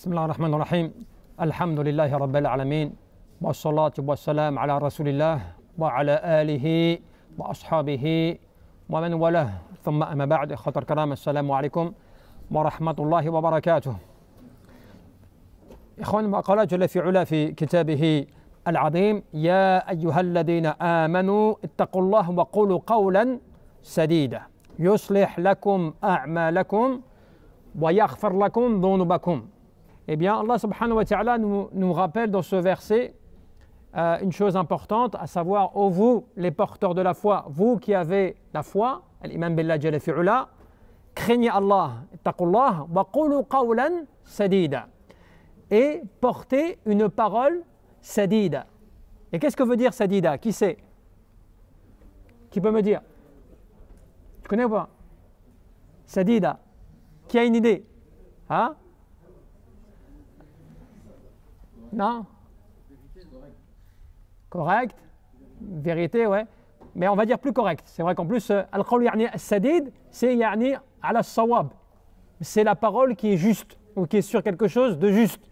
بسم الله الرحمن الرحيم الحمد لله رب العالمين والصلاة والسلام على رسول الله وعلى آله وأصحابه ومن والاه ثم أما بعد خطر كرام السلام عليكم ورحمة الله وبركاته إخوان قال جل في علا في كتابه العظيم يا أيها الذين آمنوا اتقوا الله وقولوا قولا سديدا يصلح لكم أعمالكم ويغفر لكم ذنوبكم Eh bien, Allah subhanahu wa ta'ala nous, nous, rappelle dans ce verset euh, une chose importante, à savoir, oh, vous, les porteurs de la foi, vous qui avez la foi, l'imam billah jalla craignez Allah, taqullah, wa qulu qawlan sadida. Et portez une parole sadida. Et qu'est-ce que veut dire sadida Qui sait Qui peut me dire Tu connais ou pas Sadida. Qui a une idée Hein non Correct. Vérité, ouais. Mais on va dire plus correct. C'est vrai qu'en plus, euh, al-qawl yani sadid, c'est yani ala sawab. C'est la parole qui est juste ou qui est sur quelque chose de juste.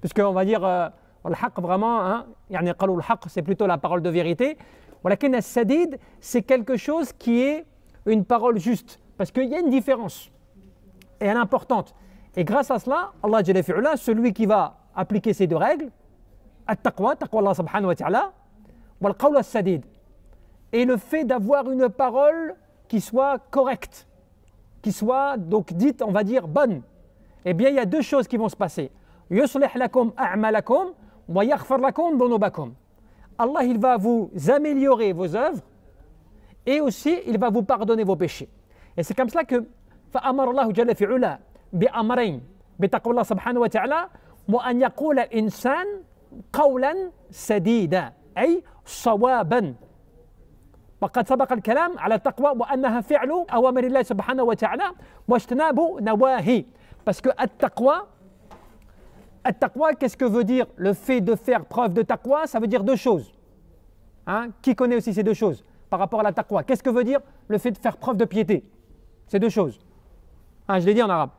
Puisqu'on va dire euh, al-haq vraiment, hein, yani qalu al-haq, c'est plutôt la parole de vérité. Walakin as-sadid, c'est quelque chose qui est une parole juste. Parce qu'il y a une différence. Et elle est importante. Et grâce à cela, Allah, celui qui va appliquer ces deux règles, taqwa wa Et le fait d'avoir une parole qui soit correcte, qui soit donc dite, on va dire, bonne. Eh bien, il y a deux choses qui vont se passer. a'malakum wa Allah, il va vous améliorer vos œuvres et aussi, il va vous pardonner vos péchés. Et c'est comme cela que parce que qu'est-ce que veut dire le fait de faire preuve de taqwa ça veut dire deux choses hein qui connaît aussi ces deux choses par rapport à la taqwa qu'est-ce que veut dire le fait de faire preuve de piété ces deux choses hein, je l'ai dit en arabe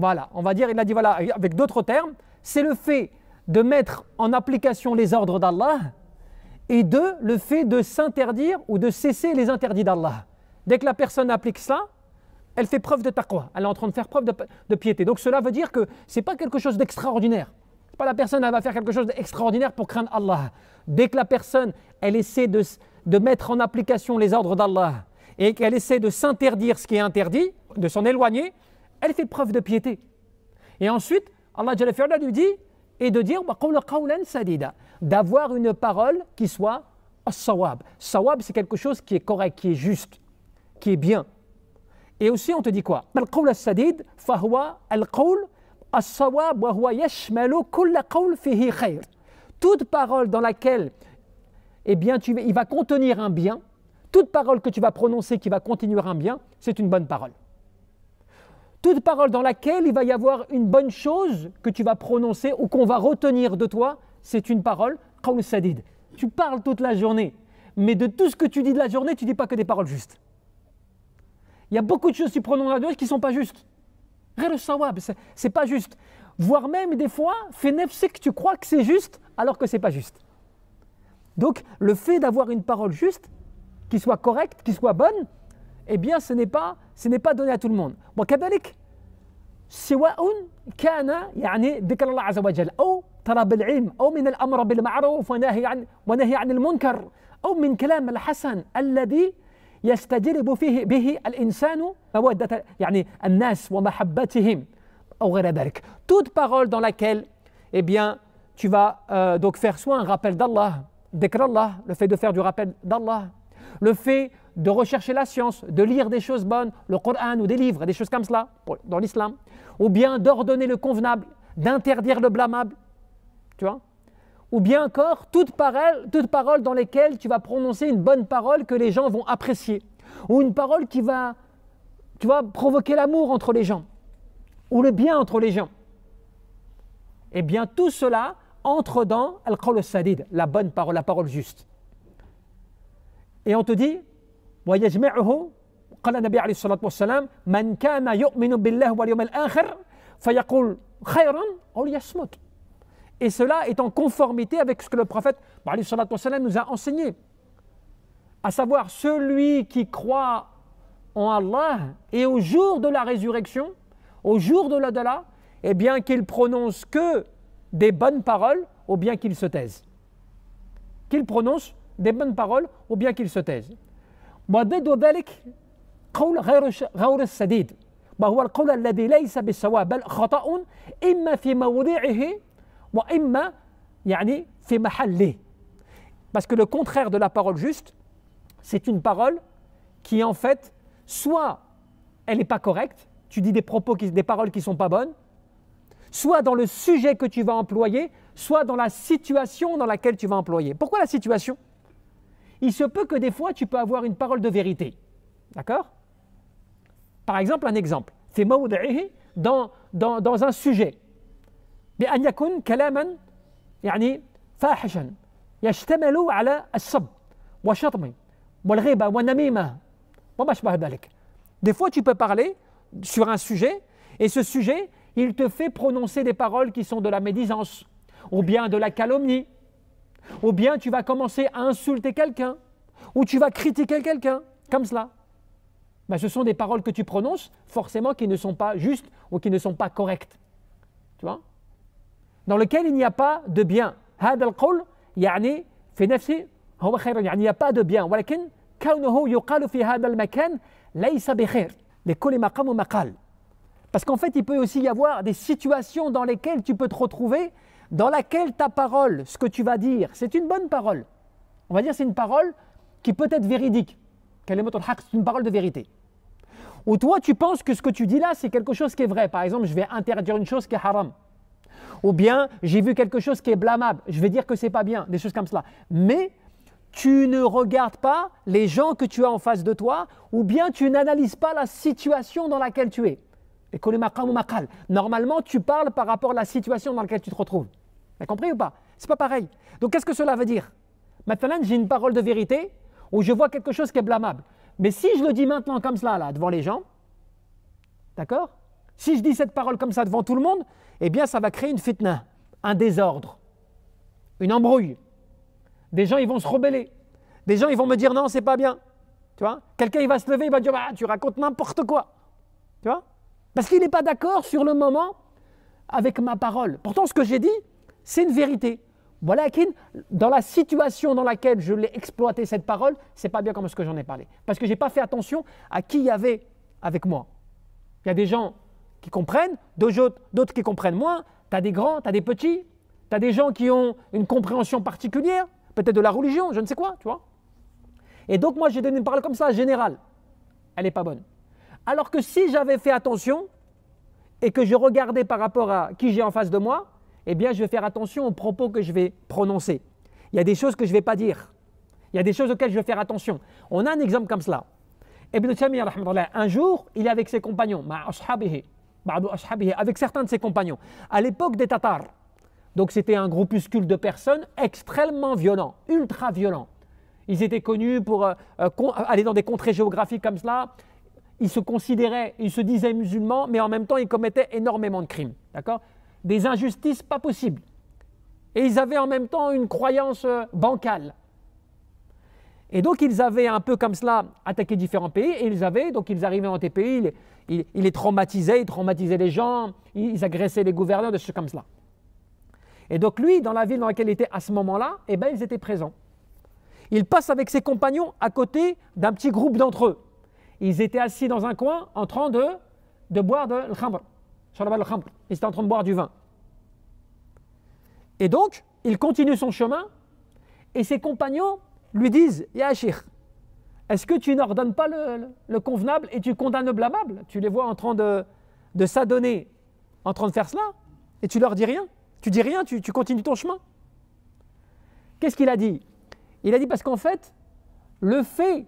Voilà, on va dire, il a dit, voilà, avec d'autres termes, c'est le fait de mettre en application les ordres d'Allah et de le fait de s'interdire ou de cesser les interdits d'Allah. Dès que la personne applique cela, elle fait preuve de taqwa, elle est en train de faire preuve de, piété. Donc cela veut dire que ce n'est pas quelque chose d'extraordinaire. Pas la personne elle va faire quelque chose d'extraordinaire pour craindre Allah. Dès que la personne elle essaie de mettre en application les ordres d'Allah et qu'elle essaie de s'interdire ce qui est interdit, de s'en éloigner, elle fait preuve de piété. Et ensuite, Allah lui dit et de dire bah, d'avoir une parole qui soit sawab. Sawab, c'est quelque chose qui est correct, qui est juste, qui est bien. Et aussi, on te dit quoi Toute parole dans laquelle eh bien, tu, il va contenir un bien, toute parole que tu vas prononcer qui va continuer un bien, c'est une bonne parole toute parole dans laquelle il va y avoir une bonne chose que tu vas prononcer ou qu'on va retenir de toi, c'est une parole qawl sadid. Tu parles toute la journée, mais de tout ce que tu dis de la journée, tu dis pas que des paroles justes. Il y a beaucoup de choses que tu prononces dans la journée qui sont pas justes. le sawab, c'est pas juste. Voire même des fois, Fenef c'est que tu crois que c'est juste alors que c'est pas juste. Donc le fait d'avoir une parole juste, qui soit correcte, qui soit bonne, eh bien ce n'est pas ce n'est pas donné à tout le monde وكذلك سواء كان يعني ذكر الله عز وجل او طلب العلم او من الامر بالمعروف ونهي عن ونهي عن المنكر او من كلام الحسن الذي يستجلب فيه به الانسان موده يعني الناس ومحبتهم او غير ذلك toute parole dans laquelle eh bien tu vas euh, donc faire soit un rappel d'Allah ذكر الله le fait de faire du rappel d'Allah le fait de rechercher la science, de lire des choses bonnes, le Coran ou des livres, des choses comme cela, dans l'islam, ou bien d'ordonner le convenable, d'interdire le blâmable, tu vois, ou bien encore toute parole, toute parole dans lesquelles tu vas prononcer une bonne parole que les gens vont apprécier, ou une parole qui va, tu vois, provoquer l'amour entre les gens, ou le bien entre les gens. Eh bien, tout cela entre dans al al-sadid, la bonne parole, la parole juste. Et on te dit, et cela est en conformité avec ce que le prophète nous a enseigné. À savoir, celui qui croit en Allah et au jour de la résurrection, au jour de l'au-delà, eh bien qu'il prononce que des bonnes paroles ou bien qu'il se taise. Qu'il prononce des bonnes paroles ou bien qu'il se taise. Parce que le contraire de la parole juste, c'est une parole qui en fait, soit elle n'est pas correcte, tu dis des propos, des paroles qui ne sont pas bonnes, soit dans le sujet que tu vas employer, soit dans la situation dans laquelle tu vas employer. Pourquoi la situation il se peut que des fois tu peux avoir une parole de vérité. D'accord Par exemple, un exemple. Dans, dans, dans un sujet. Des fois, tu peux parler sur un sujet et ce sujet, il te fait prononcer des paroles qui sont de la médisance ou bien de la calomnie ou bien tu vas commencer à insulter quelqu'un, ou tu vas critiquer quelqu'un, comme cela. Mais ben, ce sont des paroles que tu prononces, forcément, qui ne sont pas justes ou qui ne sont pas correctes. Tu vois Dans lequel il n'y a pas de bien. هذا il n'y a pas de bien المكان ليس بخير parce qu'en fait il peut aussi y avoir des situations dans lesquelles tu peux te retrouver dans laquelle ta parole, ce que tu vas dire, c'est une bonne parole. On va dire c'est une parole qui peut être véridique. C'est une parole de vérité. Ou toi, tu penses que ce que tu dis là, c'est quelque chose qui est vrai. Par exemple, je vais interdire une chose qui est haram. Ou bien, j'ai vu quelque chose qui est blâmable. Je vais dire que c'est pas bien. Des choses comme cela. Mais tu ne regardes pas les gens que tu as en face de toi. Ou bien, tu n'analyses pas la situation dans laquelle tu es. Normalement, tu parles par rapport à la situation dans laquelle tu te retrouves. T'as compris ou pas C'est pas pareil. Donc qu'est-ce que cela veut dire Maintenant, j'ai une parole de vérité où je vois quelque chose qui est blâmable. Mais si je le dis maintenant comme cela, là, devant les gens, d'accord Si je dis cette parole comme ça devant tout le monde, eh bien, ça va créer une fitna, un désordre, une embrouille. Des gens, ils vont se rebeller. Des gens, ils vont me dire non, c'est pas bien. Tu vois Quelqu'un, il va se lever, il va dire bah, tu racontes n'importe quoi. Tu vois Parce qu'il n'est pas d'accord sur le moment avec ma parole. Pourtant, ce que j'ai dit, c'est une vérité. Voilà, dans la situation dans laquelle je l'ai exploité cette parole, c'est pas bien comme ce que j'en ai parlé. Parce que je n'ai pas fait attention à qui il y avait avec moi. Il y a des gens qui comprennent, d'autres qui comprennent moins. Tu as des grands, tu as des petits, tu as des gens qui ont une compréhension particulière, peut-être de la religion, je ne sais quoi, tu vois. Et donc, moi, j'ai donné une parole comme ça, générale. Elle n'est pas bonne. Alors que si j'avais fait attention et que je regardais par rapport à qui j'ai en face de moi, eh bien, je vais faire attention aux propos que je vais prononcer. Il y a des choses que je ne vais pas dire. Il y a des choses auxquelles je vais faire attention. On a un exemple comme cela. Ibn Taymiyyah, un jour, il est avec ses compagnons, avec certains de ses compagnons, à l'époque des Tatars. Donc c'était un groupuscule de personnes extrêmement violents, ultra violents. Ils étaient connus pour euh, euh, euh, aller dans des contrées géographiques comme cela. Ils se considéraient, ils se disaient musulmans, mais en même temps ils commettaient énormément de crimes. D'accord des injustices pas possibles. Et ils avaient en même temps une croyance euh, bancale. Et donc ils avaient un peu comme cela attaqué différents pays, et ils avaient, donc ils arrivaient dans tes pays, ils, les traumatisaient, ils traumatisaient les gens, ils, agressaient les gouverneurs, de choses comme cela. Et donc lui, dans la ville dans laquelle il était à ce moment-là, eh ben, ils étaient présents. Il passe avec ses compagnons à côté d'un petit groupe d'entre eux. Ils étaient assis dans un coin en train de, de boire de l'khamr il était en train de boire du vin. Et donc, il continue son chemin et ses compagnons lui disent Ya est-ce que tu n'ordonnes pas le, convenable et tu condamnes le blâmable Tu les vois en train de, s'adonner, en train de faire cela, et tu leur dis rien. Tu dis rien, tu, continues ton chemin. Qu'est-ce qu'il a dit Il a dit parce qu'en fait, le fait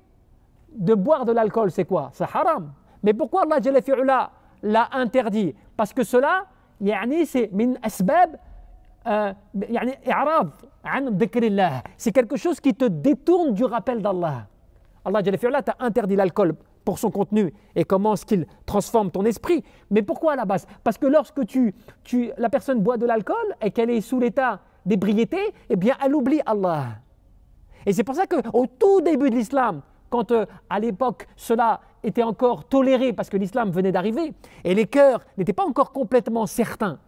de boire de l'alcool, c'est quoi C'est haram. Mais pourquoi Allah l'a interdit parce que cela, c'est euh, C'est quelque chose qui te détourne du rappel d'Allah. Allah t'a interdit l'alcool pour son contenu et comment ce qu'il transforme ton esprit. Mais pourquoi à la base Parce que lorsque tu, tu, la personne boit de l'alcool et qu'elle est sous l'état d'ébriété, et eh bien elle oublie Allah. Et c'est pour ça qu'au tout début de l'islam, quand euh, à l'époque cela était encore toléré parce que l'islam venait d'arriver et les cœurs n'étaient pas encore complètement certains,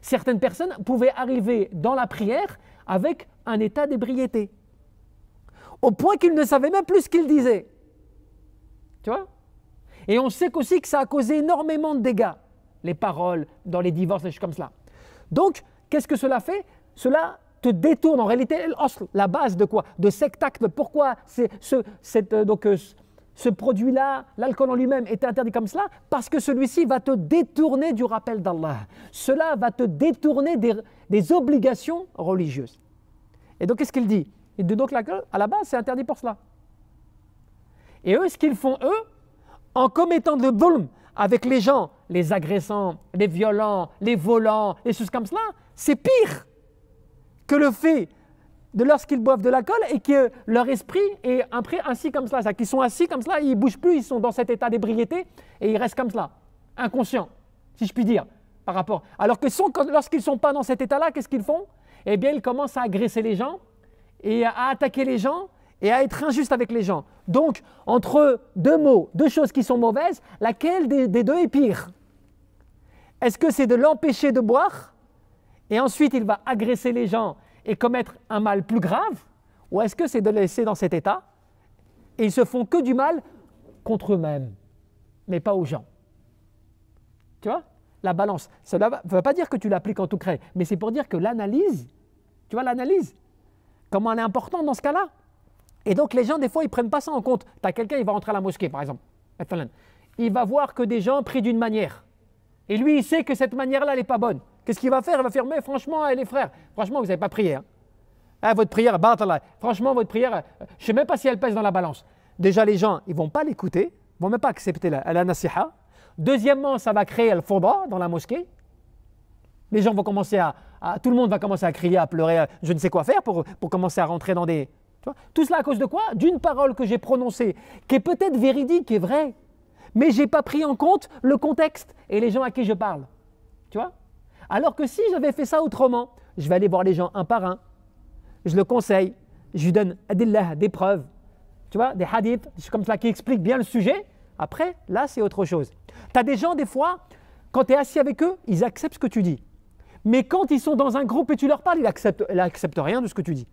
certaines personnes pouvaient arriver dans la prière avec un état d'ébriété, au point qu'ils ne savaient même plus ce qu'ils disaient. Tu vois Et on sait aussi que ça a causé énormément de dégâts, les paroles, dans les divorces, les choses comme cela. Donc, qu'est-ce que cela fait Cela te détourne en réalité la base de quoi De secte acte. Pourquoi ce, cette, euh, donc, euh, ce produit-là, l'alcool en lui-même, est interdit comme cela Parce que celui-ci va te détourner du rappel d'Allah. Cela va te détourner des, obligations religieuses. Et donc, qu'est-ce qu'il dit Il dit donc l'alcool, à la base, c'est interdit pour cela. Et eux, ce qu'ils font, eux, en commettant de boulm avec les gens, les agressants, les violents, les volants, et choses comme cela, c'est pire que le fait de lorsqu'ils boivent de la l'alcool et que leur esprit est après ainsi comme cela. cest à qu'ils sont assis comme cela, ils ne bougent plus, ils sont dans cet état d'ébriété et ils restent comme cela, inconscients, si je puis dire, par rapport. Alors que lorsqu'ils ne sont pas dans cet état-là, qu'est-ce qu'ils font Eh bien, ils commencent à agresser les gens et à attaquer les gens et à être injustes avec les gens. Donc, entre deux mots, deux choses qui sont mauvaises, laquelle des deux est pire Est-ce que c'est de l'empêcher de boire et ensuite il va agresser les gens et commettre un mal plus grave Ou est-ce que c'est de laisser dans cet état et ils se font que du mal contre eux-mêmes, mais pas aux gens Tu vois La balance. Cela ne veut pas dire que tu l'appliques en tout cas mais c'est pour dire que l'analyse, tu vois l'analyse, comment elle est importante dans ce cas-là Et donc les gens, des fois, ils ne prennent pas ça en compte. Tu as quelqu'un, il va rentrer à la mosquée, par exemple. Il va voir que des gens prient d'une manière. Et lui, il sait que cette manière-là, elle n'est pas bonne. Qu'est-ce qu'il va faire Il va faire, mais franchement, eh, les frères, franchement, vous n'avez pas prié. Hein ah, votre prière, franchement, votre prière, euh, je ne sais même pas si elle pèse dans la balance. Déjà, les gens, ils ne vont pas l'écouter, ils ne vont même pas accepter la, la nasiha. Deuxièmement, ça va créer le faudra dans la mosquée. Les gens vont commencer à, Tout le monde va commencer à crier, à pleurer, euh, je ne sais quoi faire pour, pour commencer à rentrer dans des. Tout cela à cause de quoi D'une parole que j'ai prononcée, qui est peut-être véridique, qui est vraie, mais je n'ai pas pris en compte le contexte et les gens à qui je parle. Tu vois alors que si j'avais fait ça autrement, je vais aller voir les gens un par un, je le conseille, je lui donne des preuves, tu vois, des hadiths, comme ça qui expliquent bien le sujet. Après, là, c'est autre chose. Tu as des gens, des fois, quand tu es assis avec eux, ils acceptent ce que tu dis. Mais quand ils sont dans un groupe et tu leur parles, ils n'acceptent rien de ce que tu dis.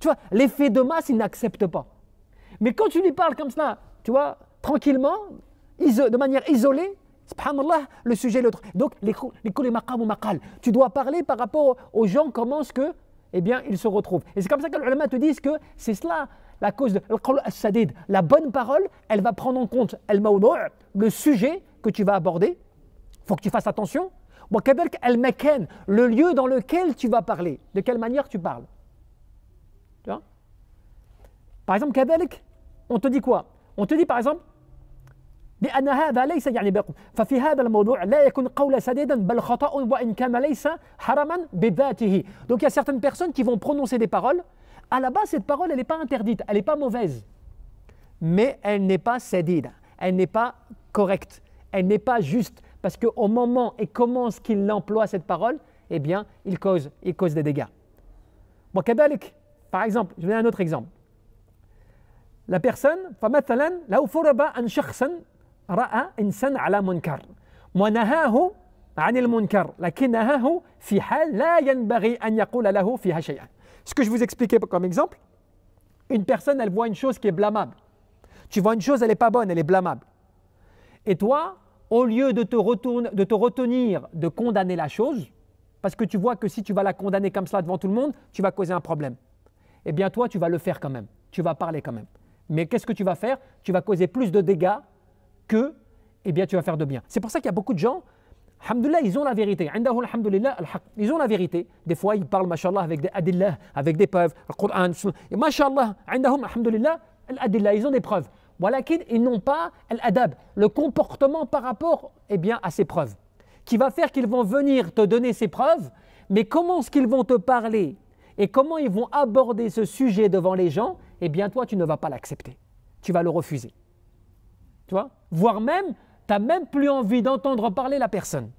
Tu vois, l'effet de masse, ils n'acceptent pas. Mais quand tu lui parles comme cela, tu vois, tranquillement, de manière isolée, Subhanallah, le sujet l'autre. Donc, les tu dois parler par rapport aux gens, comment ce que, eh bien, ils se retrouvent. Et c'est comme ça que les ulama te disent que c'est cela la cause de sadid La bonne parole, elle va prendre en compte le sujet que tu vas aborder. faut que tu fasses attention. Le lieu dans lequel tu vas parler, de quelle manière tu parles. Tu vois Par exemple, on te dit quoi On te dit par exemple, donc il y a certaines personnes qui vont prononcer des paroles à la base cette parole elle n'est pas interdite elle n'est pas mauvaise mais elle n'est pas cédida elle n'est pas correcte elle n'est pas juste parce qu'au moment et comment ce qu'il emploie cette parole eh bien il cause il cause des dégâts par exemple je vais donner un autre exemple la personne ce que je vous expliquais comme exemple, une personne, elle voit une chose qui est blâmable. Tu vois une chose, elle n'est pas bonne, elle est blâmable. Et toi, au lieu de te, retourne, de te retenir de condamner la chose, parce que tu vois que si tu vas la condamner comme ça devant tout le monde, tu vas causer un problème. Eh bien, toi, tu vas le faire quand même. Tu vas parler quand même. Mais qu'est-ce que tu vas faire Tu vas causer plus de dégâts que eh bien, tu vas faire de bien. C'est pour ça qu'il y a beaucoup de gens, Alhamdulillah, ils ont la vérité. Ils ont la vérité. Des fois, ils parlent, mashallah, avec des adillah, avec des preuves, le et mashallah, ils ont des preuves. Voilà ils n'ont pas l'adab, le comportement par rapport eh bien, à ces preuves, qui va faire qu'ils vont venir te donner ces preuves, mais comment est-ce qu'ils vont te parler et comment ils vont aborder ce sujet devant les gens, eh bien toi, tu ne vas pas l'accepter. Tu vas le refuser voire même, tu n'as même plus envie d'entendre parler la personne.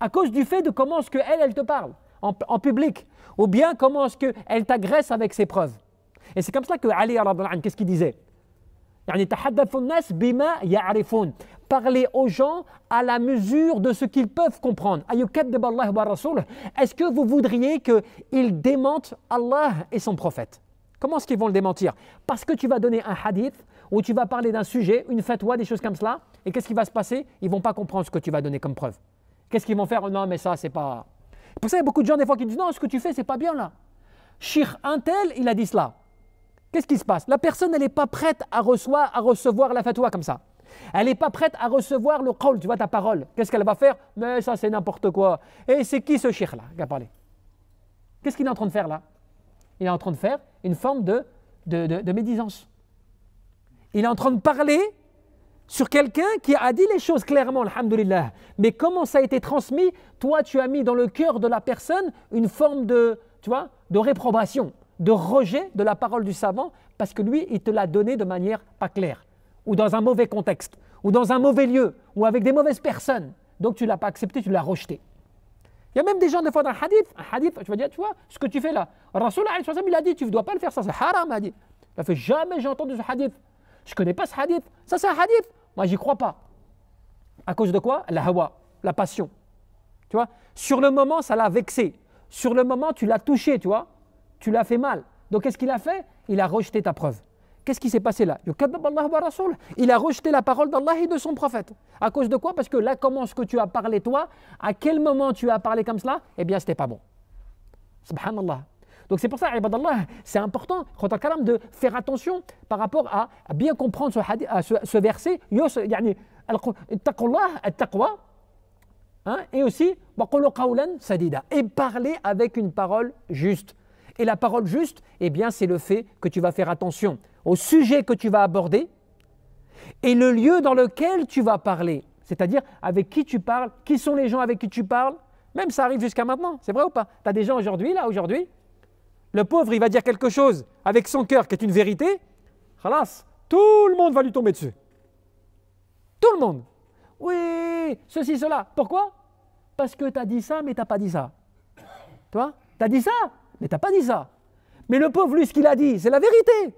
À cause du fait de comment est-ce qu'elle, elle te parle en, public. Ou bien comment est-ce qu'elle t'agresse avec ses preuves. Et c'est comme ça que Ali, qu'est-ce qu'il disait Parlez aux gens à la mesure de ce qu'ils peuvent comprendre. Est-ce que vous voudriez qu'ils démentent Allah et son prophète Comment est-ce qu'ils vont le démentir Parce que tu vas donner un hadith où tu vas parler d'un sujet, une fatwa, des choses comme cela, et qu'est-ce qui va se passer Ils vont pas comprendre ce que tu vas donner comme preuve. Qu'est-ce qu'ils vont faire Non, mais ça, c'est pas. Pour ça, il y a beaucoup de gens des fois qui disent non, ce que tu fais, c'est pas bien là. Chir un tel, il a dit cela. Qu'est-ce qui se passe La personne, elle n'est pas prête à recevoir, à recevoir la fatwa comme ça. Elle n'est pas prête à recevoir le qol, tu vois, ta parole. Qu'est-ce qu'elle va faire Mais ça, c'est n'importe quoi. Et c'est qui ce chir là qui a parlé Qu'est-ce qu'il est en train de faire là Il est en train de faire une forme de, de, de médisance il est en train de parler sur quelqu'un qui a dit les choses clairement, alhamdulillah. Mais comment ça a été transmis Toi, tu as mis dans le cœur de la personne une forme de, tu de réprobation, de rejet de la parole du savant, parce que lui, il te l'a donné de manière pas claire, ou dans un mauvais contexte, ou dans un mauvais lieu, ou avec des mauvaises personnes. Donc tu l'as pas accepté, tu l'as rejeté. Il y a même des gens, des fois, dans un hadith, un hadith, tu vas dire, tu vois, ce que tu fais là, Rasul, il a dit, tu ne dois pas le faire, ça c'est haram, il a dit. Il ne fait, jamais j'ai entendu ce hadith. Je connais pas ce hadith. Ça, c'est un hadith. Moi, j'y crois pas. À cause de quoi La hawa, la passion. Tu vois Sur le moment, ça l'a vexé. Sur le moment, tu l'as touché, tu vois Tu l'as fait mal. Donc, qu'est-ce qu'il a fait Il a rejeté ta preuve. Qu'est-ce qui s'est passé là Il a rejeté la parole d'Allah et de son prophète. À cause de quoi Parce que là, comment ce que tu as parlé toi, à quel moment tu as parlé comme cela Eh bien, ce c'était pas bon. Subhanallah. Donc c'est pour ça, Ibadallah, c'est important, de faire attention par rapport à, bien comprendre ce, hadith, à ce, verset. Hein, et aussi, et parler avec une parole juste. Et la parole juste, eh bien, c'est le fait que tu vas faire attention au sujet que tu vas aborder et le lieu dans lequel tu vas parler. C'est-à-dire avec qui tu parles, qui sont les gens avec qui tu parles. Même ça arrive jusqu'à maintenant, c'est vrai ou pas Tu as des gens aujourd'hui, là, aujourd'hui, le pauvre, il va dire quelque chose avec son cœur qui est une vérité. Khalas, tout le monde va lui tomber dessus. Tout le monde. Oui, ceci, cela. Pourquoi Parce que tu as dit ça, mais tu pas dit ça. Toi, tu as dit ça, mais tu pas dit ça. Mais le pauvre, lui, ce qu'il a dit, c'est la vérité.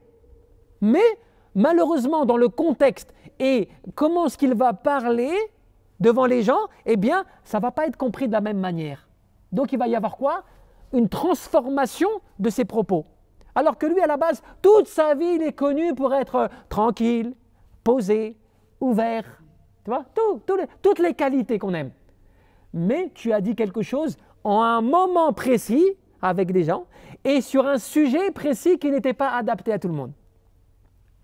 Mais malheureusement, dans le contexte et comment est ce qu'il va parler devant les gens, eh bien, ça va pas être compris de la même manière. Donc il va y avoir quoi une transformation de ses propos. Alors que lui, à la base, toute sa vie, il est connu pour être euh, tranquille, posé, ouvert, tu vois, toutes les qualités qu'on aime. Mais tu as dit quelque chose en un moment précis avec des gens et sur un sujet précis qui n'était pas adapté à tout le monde.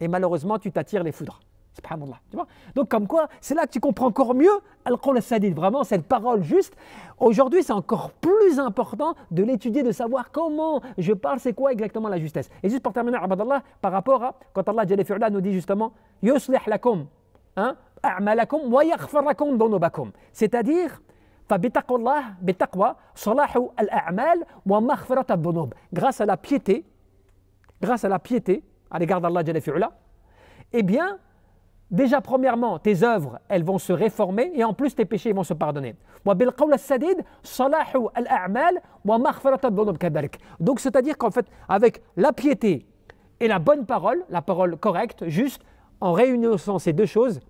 Et malheureusement, tu t'attires les foudres. Subhanallah. Tu vois Donc, comme quoi, c'est là que tu comprends encore mieux Al-Qawl al-Sadid, vraiment cette parole juste. Aujourd'hui, c'est encore plus important de l'étudier, de savoir comment je parle, c'est quoi exactement la justesse. Et juste pour terminer, Abadallah, par rapport à quand Allah nous dit justement Yuslih lakum, hein, a'malakum wa yaghfir lakum C'est-à-dire, wa al-a'mal grâce à la piété grâce à la piété à l'égard d'Allah eh bien déjà premièrement, tes œuvres, elles vont se réformer et en plus tes péchés vont se pardonner. Donc c'est-à-dire qu'en fait, avec la piété et la bonne parole, la parole correcte, juste, en réunissant ces deux choses,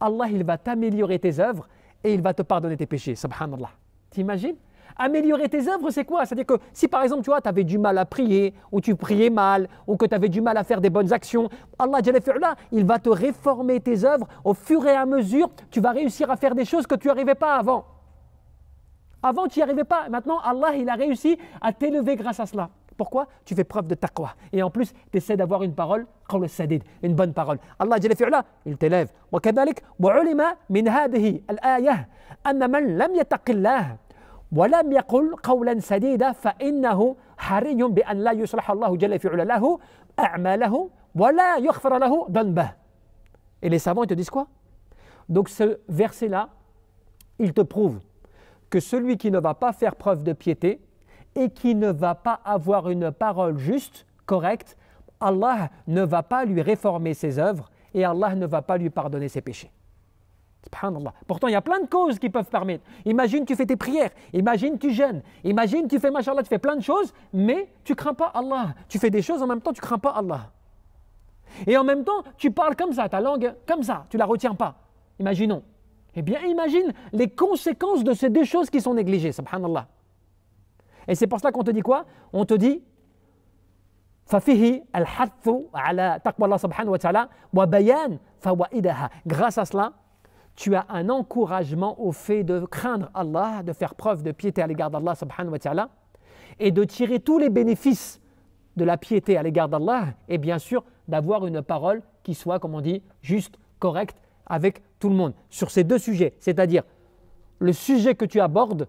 Allah il va t'améliorer tes œuvres et il va te pardonner tes péchés. Subhanallah. T'imagines Améliorer tes œuvres, c'est quoi C'est-à-dire que si par exemple, tu vois, tu avais du mal à prier, ou tu priais mal, ou que tu avais du mal à faire des bonnes actions, Allah, il va te réformer tes œuvres au fur et à mesure, tu vas réussir à faire des choses que tu n'arrivais pas avant. Avant, tu n'y arrivais pas. Maintenant, Allah, il a réussi à t'élever grâce à cela. Pourquoi Tu fais preuve de taqwa. Et en plus, tu essaies d'avoir une parole, une bonne parole. Allah, il t'élève. wa ulima min al man et les savants ils te disent quoi Donc ce verset-là, il te prouve que celui qui ne va pas faire preuve de piété et qui ne va pas avoir une parole juste, correcte, Allah ne va pas lui réformer ses œuvres et Allah ne va pas lui pardonner ses péchés. Subhanallah. Pourtant, il y a plein de causes qui peuvent permettre. Imagine, tu fais tes prières. Imagine, tu gênes. Imagine, tu fais machallah, tu fais plein de choses, mais tu crains pas Allah. Tu fais des choses, en même temps, tu crains pas Allah. Et en même temps, tu parles comme ça, ta langue, comme ça, tu la retiens pas. Imaginons. Eh bien, imagine les conséquences de ces deux choses qui sont négligées, subhanallah. Et c'est pour cela qu'on te dit quoi On te dit Grâce à cela, tu as un encouragement au fait de craindre Allah, de faire preuve de piété à l'égard d'Allah et de tirer tous les bénéfices de la piété à l'égard d'Allah, et bien sûr d'avoir une parole qui soit, comme on dit, juste, correcte avec tout le monde. Sur ces deux sujets, c'est-à-dire le sujet que tu abordes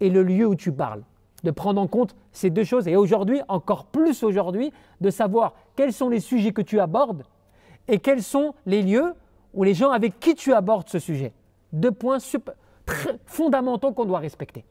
et le lieu où tu parles. De prendre en compte ces deux choses, et aujourd'hui, encore plus aujourd'hui, de savoir quels sont les sujets que tu abordes et quels sont les lieux ou les gens avec qui tu abordes ce sujet. Deux points très fondamentaux qu'on doit respecter.